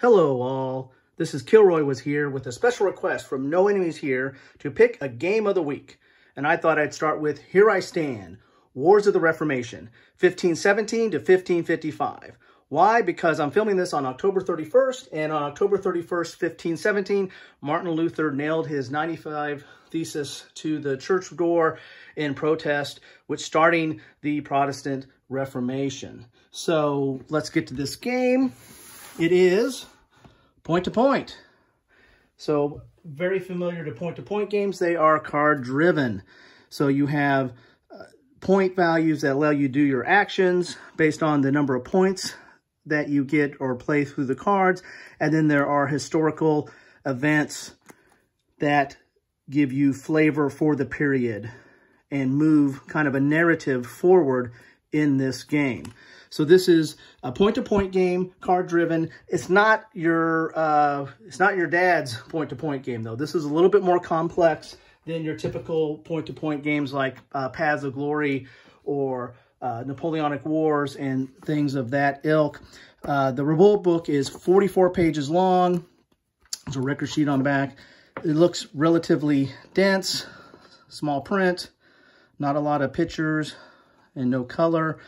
Hello all, this is Kilroy was here with a special request from No Enemies Here to pick a game of the week. And I thought I'd start with Here I Stand, Wars of the Reformation, 1517 to 1555. Why? Because I'm filming this on October 31st, and on October 31st, 1517, Martin Luther nailed his 95 thesis to the church door in protest, which starting the Protestant Reformation. So let's get to this game. It is point to point. So very familiar to point to point games. They are card driven. So you have uh, point values that allow you to do your actions based on the number of points that you get or play through the cards. And then there are historical events that give you flavor for the period and move kind of a narrative forward in this game. So this is a point-to-point -point game, card-driven. It's not your uh, it's not your dad's point-to-point -point game though. This is a little bit more complex than your typical point-to-point -point games like uh, Paths of Glory or uh, Napoleonic Wars and things of that ilk. Uh, the Revolt book is 44 pages long. There's a record sheet on the back. It looks relatively dense, small print, not a lot of pictures, and no color,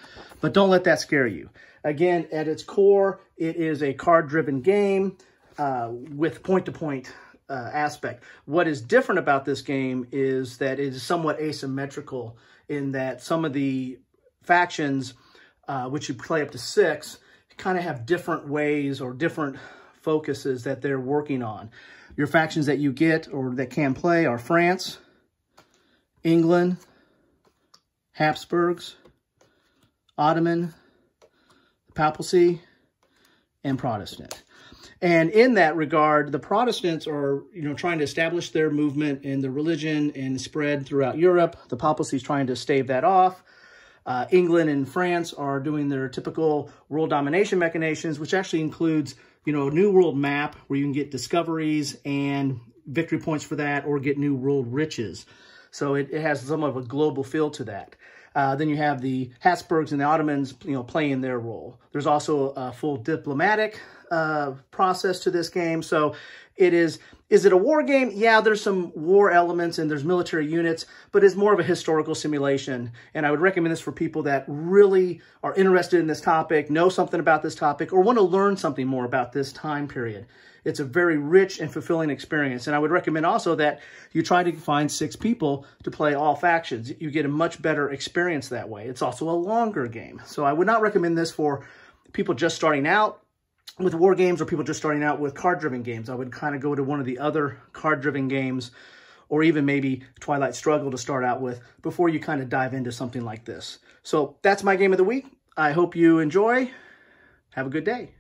but don't let that scare you. Again, at its core, it is a card-driven game uh, with point-to-point -point, uh, aspect. What is different about this game is that it is somewhat asymmetrical in that some of the factions, uh, which you play up to six, kind of have different ways or different focuses that they're working on. Your factions that you get or that can play are France, England, Habsburgs, Ottoman, Papacy, and Protestant. And in that regard, the Protestants are, you know, trying to establish their movement and their religion and spread throughout Europe. The papacy is trying to stave that off. Uh, England and France are doing their typical world domination machinations, which actually includes, you know, a new world map where you can get discoveries and victory points for that or get new world riches. So it, it has somewhat of a global feel to that. Uh, then you have the Habsburgs and the Ottomans, you know, playing their role. There's also a full diplomatic uh, process to this game, so it is, is it a war game? Yeah, there's some war elements and there's military units, but it's more of a historical simulation. And I would recommend this for people that really are interested in this topic, know something about this topic, or want to learn something more about this time period. It's a very rich and fulfilling experience. And I would recommend also that you try to find six people to play all factions. You get a much better experience that way. It's also a longer game. So I would not recommend this for people just starting out with war games or people just starting out with card-driven games, I would kind of go to one of the other card-driven games or even maybe Twilight Struggle to start out with before you kind of dive into something like this. So that's my game of the week. I hope you enjoy. Have a good day.